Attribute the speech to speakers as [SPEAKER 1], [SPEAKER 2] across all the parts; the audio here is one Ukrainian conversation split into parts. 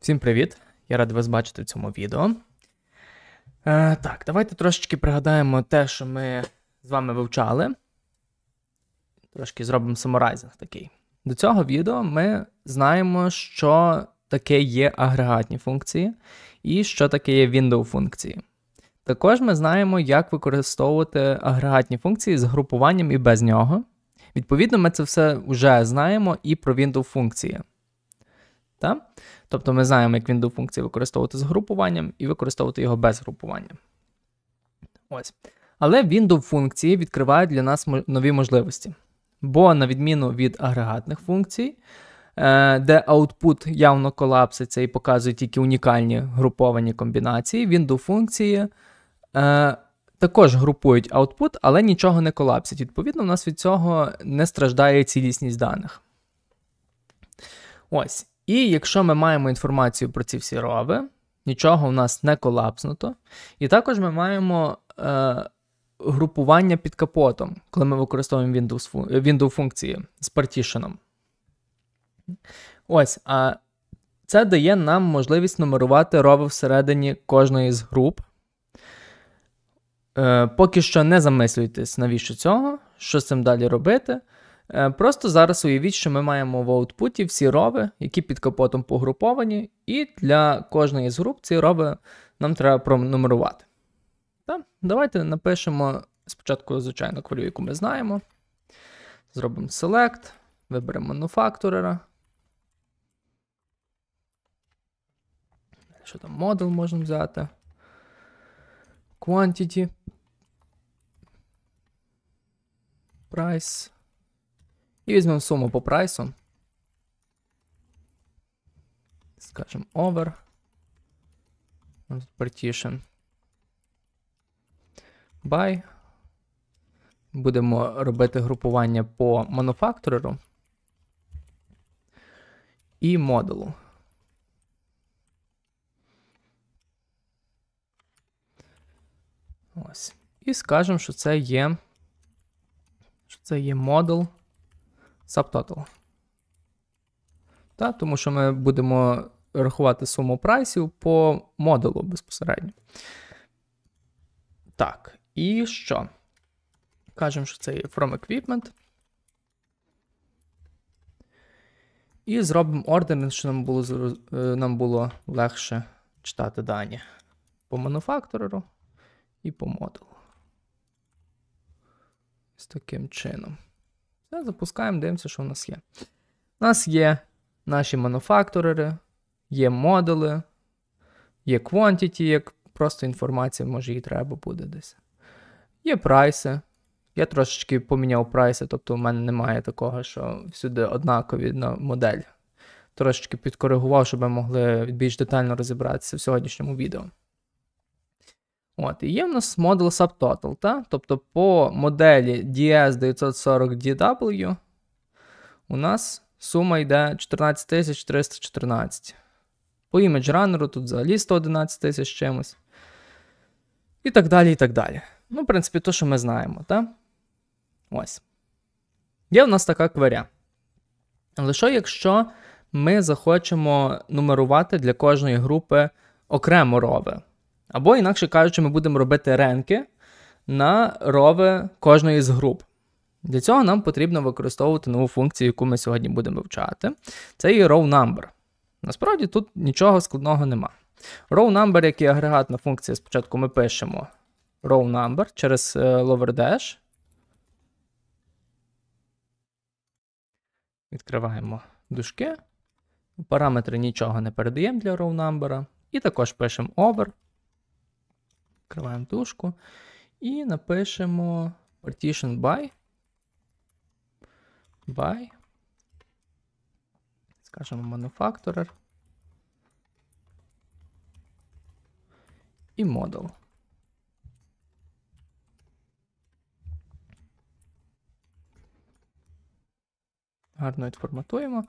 [SPEAKER 1] Всім привіт! Я радий вас бачити в цьому відео. Е, Так, давайте трошечки пригадаємо те, що ми з вами вивчали. Трошки зробимо саморайзинг такий. До цього відео ми знаємо, що таке є агрегатні функції і що таке є window функції. Також ми знаємо, як використовувати агрегатні функції з групуванням і без нього. Відповідно, ми це все вже знаємо і про window функції. Та? Тобто ми знаємо, як window функції використовувати з групуванням і використовувати його без групування. Ось. Але window функції відкривають для нас нові можливості. Бо, на відміну від агрегатних функцій, е, де output явно колапситься і показує тільки унікальні груповані комбінації, window функції е, також групують output, але нічого не колапсять. Відповідно, у нас від цього не страждає цілісність даних. Ось. І якщо ми маємо інформацію про ці всі рови, нічого в нас не колапснуто. І також ми маємо е, групування під капотом, коли ми використовуємо Windows, Windows функції з партішеном. Ось, а це дає нам можливість нумерувати рови всередині кожної з груп. Е, Поки що не замислюйтесь, навіщо цього, що з цим далі робити. Е, просто зараз уявіть, що ми маємо в аутпуті всі рови, які під капотом погруповані, і для кожної з груп ці рови нам треба пронумерувати. Так, Давайте напишемо спочатку, звичайно, хвилю, яку ми знаємо. Зробимо select, виберемо мануфакторера. Що там модул можемо взяти? Quantity. Price. І візьмемо суму по прайсу. Скажемо over. Partition. By. Будемо робити групування по мануфактореру і модулу. Ось. І скажемо, що це є. Що це є модул subtotal. Та, Тому що ми будемо рахувати суму прайсів по модулу безпосередньо. Так, і що? Кажемо, що це є from equipment. І зробимо ордер, щоб нам було е, нам було легше читати дані по мануфактору і по модулу. З таким чином. Все, запускаємо, дивимося, що в нас є. У нас є наші мануфактурери, є модули, є quantity, як просто інформація, може їй треба буде десь. Є прайси. Я трошечки поміняв прайси, тобто в мене немає такого, що всюди однакові на модель. Трошечки підкоригував, щоб ми могли більш детально розібратися в сьогоднішньому відео. От, І є в нас модул subtotal, та? тобто по моделі DS940DW у нас сума йде 14314. По image runner тут взагалі 111 тисяч чимось. І так далі. і так далі. Ну, в принципі, то, що ми знаємо, та? Ось. Є в нас така кверя. що, якщо ми захочемо нумерувати для кожної групи окремо рови. Або, інакше кажучи, ми будемо робити ренки на рови кожної з груп. Для цього нам потрібно використовувати нову функцію, яку ми сьогодні будемо вивчати. Це є row number. Насправді тут нічого складного нема. Row number, як і агрегатна функція, спочатку ми пишемо row number через е, dash. Відкриваємо дужки. Параметри нічого не передаємо для row number. І також пишемо over. Відкриваємо тушку і напишемо partition by. by. Скажемо manufacturer. І model. Гарно відформатуємо.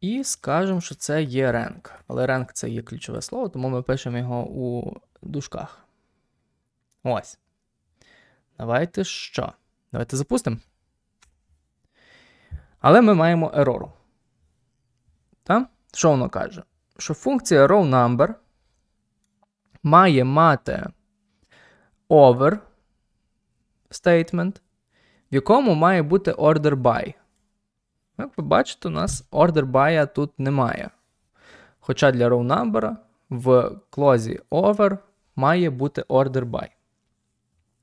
[SPEAKER 1] І скажемо, що це є ренк. Але rank це є ключове слово, тому ми пишемо його у дужках. Ось. Давайте що? Давайте запустимо. Але ми маємо ерору. Що воно каже? Що функція rowNumber має мати over statement, в якому має бути order by. Як ви бачите, у нас order by тут немає. Хоча для rowNumber в клозі over має бути order by.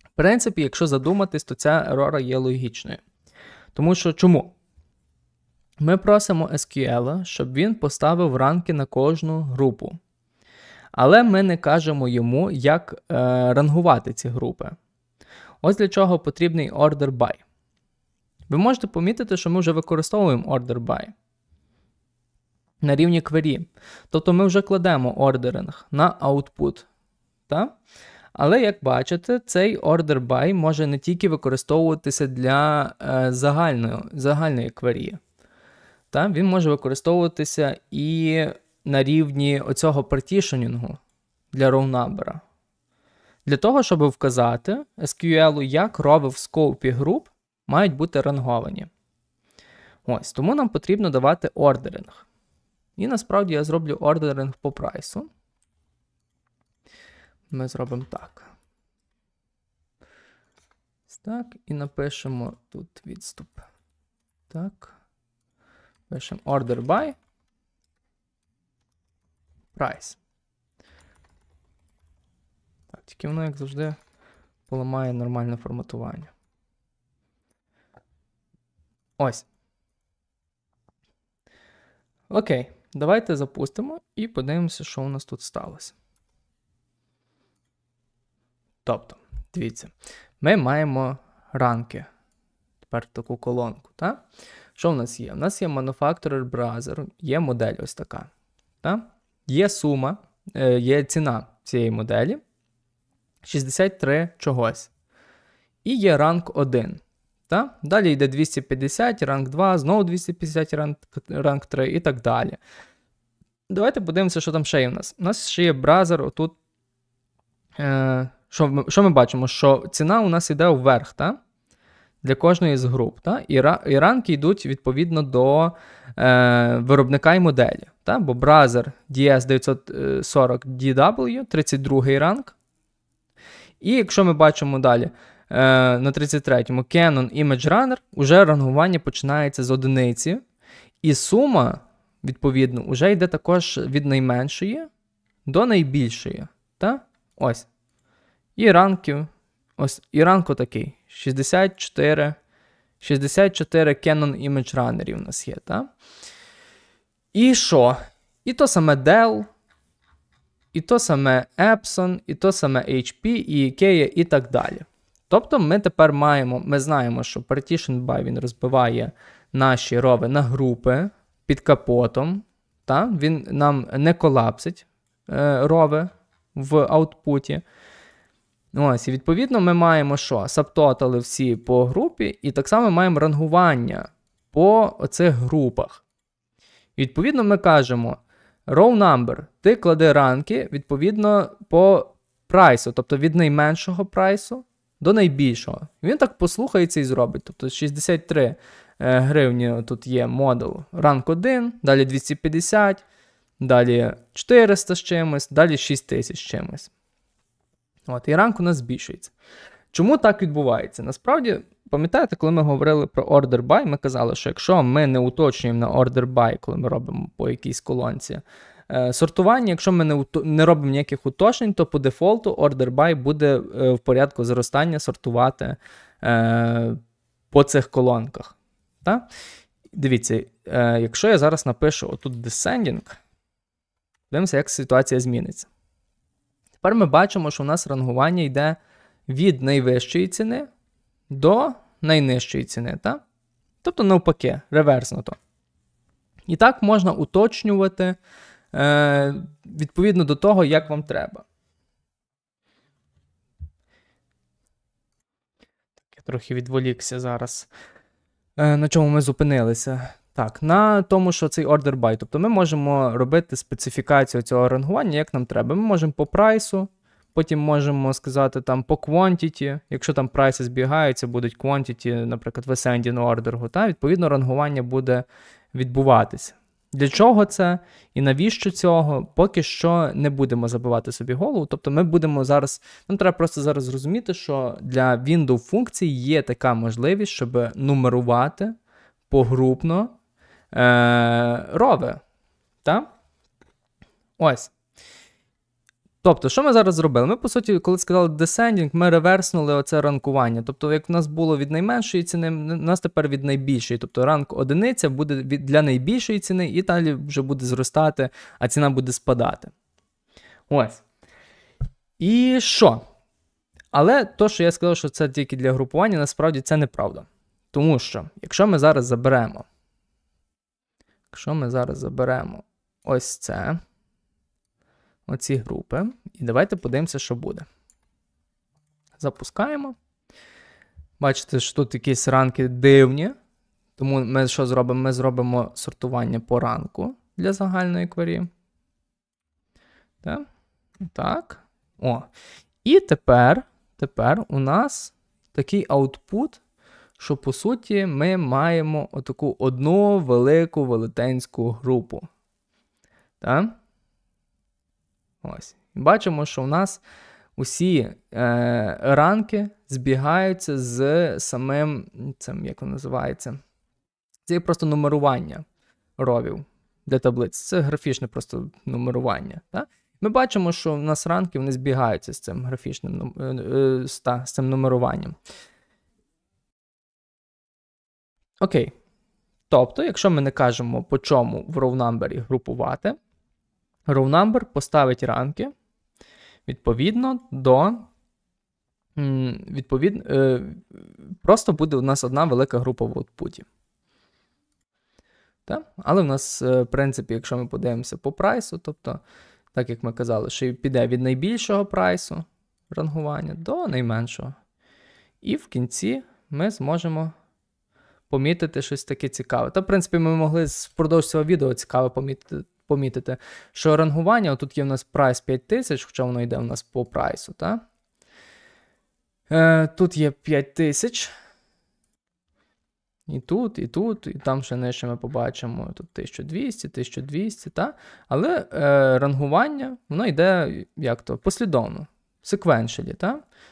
[SPEAKER 1] В принципі, якщо задуматись, то ця ерора є логічною. Тому що чому? Ми просимо SQL, щоб він поставив ранки на кожну групу. Але ми не кажемо йому, як е, рангувати ці групи. Ось для чого потрібний order by. Ви можете помітити, що ми вже використовуємо order by на рівні квері. Тобто ми вже кладемо ордеринг на output проста. Але, як бачите, цей order by може не тільки використовуватися для е, загальної загальної квері. Та? Він може використовуватися і на рівні оцього партішенінгу для rownumber. Для того, щоб вказати SQL, як рови в скопі груп мають бути ранговані. Ось, Тому нам потрібно давати ордеринг. І насправді я зроблю ордеринг по прайсу ми зробимо так. Так, і напишемо тут відступ. Так. Пишемо order by price. Так, тільки воно, як завжди, поламає нормальне форматування. Ось. Окей, давайте запустимо і подивимося, що у нас тут сталося. Тобто, дивіться, ми маємо ранки. Тепер таку колонку. Та? Що в нас є? У нас є Manufacturer Browser, є модель ось така. Та? Є сума, е, є ціна цієї моделі. 63 чогось. І є ранг 1. Та? Далі йде 250, ранг 2, знову 250, ранг, ранг 3 і так далі. Давайте подивимося, що там ще є в нас. У нас ще є бразер отут. Е що ми що ми бачимо? Що ціна у нас йде вверх та? для кожної з груп. Та? І і ранки йдуть відповідно до е, виробника і моделі. Та? Бо бразер DS940DW 32 й ранг. І якщо ми бачимо далі е, на 33-му Canon Image Runner, уже рангування починається з одиниці. І сума, відповідно, вже йде також від найменшої до найбільшої. Та? Ось. І ранків, ось і ранку такий: 64 64 Canon Image Runner у нас є, так? І що? І то саме Dell, і то саме Epson, і то саме HP, і IKEA, і так далі. Тобто ми тепер маємо, ми знаємо, що Partition By він розбиває наші рови на групи під капотом. Та? Він нам не колапсить е, рови в аутпуті. Ось, і відповідно, ми маємо що? Саптотали всі по групі, і так само маємо рангування по оцих групах. відповідно, ми кажемо row number, ти клади ранки відповідно по прайсу, тобто від найменшого прайсу до найбільшого. Він так послухається і зробить. Тобто 63 е, гривні тут є модул ранк 1, далі 250, далі 400 з чимось, далі 6000 з чимось. От, І ранг у нас збільшується. Чому так відбувається? Насправді, пам'ятаєте, коли ми говорили про order buy, ми казали, що якщо ми не уточнюємо на order buy, коли ми робимо по якійсь колонці е, сортування, якщо ми не не робимо ніяких уточнень, то по дефолту order buy буде е, в порядку зростання сортувати е, по цих колонках. Та? Дивіться, е, якщо я зараз напишу отут descending, дивимося, як ситуація зміниться. Тепер ми бачимо, що у нас рангування йде від найвищої ціни до найнижчої ціни. Так? Тобто, навпаки, реверсно то. І так можна уточнювати е, відповідно до того, як вам треба. Так, я трохи відволікся зараз. Е, на чому ми зупинилися? Так, на тому, що цей order by, тобто ми можемо робити специфікацію цього рангування, як нам треба. Ми можемо по прайсу, потім можемо сказати там по quantity, якщо там прайси збігаються, будуть quantity, наприклад, в ascending order, та відповідно рангування буде відбуватися. Для чого це і навіщо цього? Поки що не будемо забивати собі голову. Тобто ми будемо зараз, нам треба просто зараз зрозуміти, що для windows функцій є така можливість, щоб нумерувати погрупно е, рове. Та? Ось. Тобто, що ми зараз зробили? Ми, по суті, коли сказали descending, ми реверснули оце ранкування. Тобто, як в нас було від найменшої ціни, у нас тепер від найбільшої. Тобто ранг одиниця буде від, для найбільшої ціни, і далі вже буде зростати, а ціна буде спадати. Ось. І що? Але то, що я сказав, що це тільки для групування, насправді це неправда. Тому що, якщо ми зараз заберемо Якщо ми зараз заберемо ось це, оці групи, і давайте подивимося, що буде. Запускаємо. Бачите, що тут якісь ранки дивні. Тому ми що зробимо? Ми зробимо сортування по ранку для загальної квері. Так. так. О. І тепер тепер у нас такий аутпут що по суті ми маємо отаку одну велику велетенську групу. Так? Ось. Бачимо, що в нас усі е, ранки збігаються з самим, цим, як воно називається, це просто нумерування ровів для таблиць. Це графічне просто нумерування. Так? Ми бачимо, що в нас ранки вони збігаються з цим графічним з, е, е, та, з цим нумеруванням. Окей. Тобто, якщо ми не кажемо, по чому в rownumber групувати, rownumber поставить ранки відповідно до. Відповідно, е, просто буде у нас одна велика група в аутпуті. Так? Але в нас, е, в принципі, якщо ми подивимося по прайсу, тобто, так як ми казали, що піде від найбільшого прайсу рангування до найменшого. І в кінці ми зможемо помітити щось таке цікаве. Та, в принципі, ми могли впродовж цього відео цікаво помітити, помітити що рангування, отут є в нас прайс 5000, хоча воно йде у нас по прайсу. Та? Е, Тут є 5000. І тут, і тут, і там ще не ще ми побачимо тут 1200, 1200, та? але е, рангування воно йде як то послідовно, секвеншелі.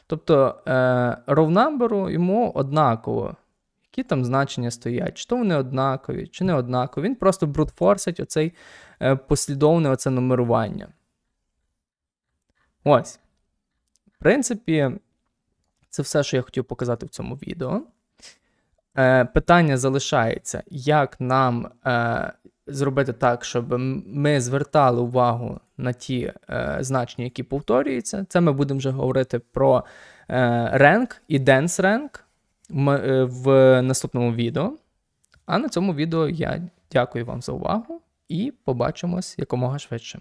[SPEAKER 1] Тобто е, ровнамберу йому однаково які там значення стоять, чи то вони однакові, чи не однакові. Він просто брутфорсить оцей е, послідовне оце нумерування. Ось. В принципі, це все, що я хотів показати в цьому відео. Е, Питання залишається, як нам е, зробити так, щоб ми звертали увагу на ті е, значення, які повторюються. Це ми будемо вже говорити про е, ренк і денс ренк. Е, в наступному відео. А на цьому відео я дякую вам за увагу і побачимось якомога швидше.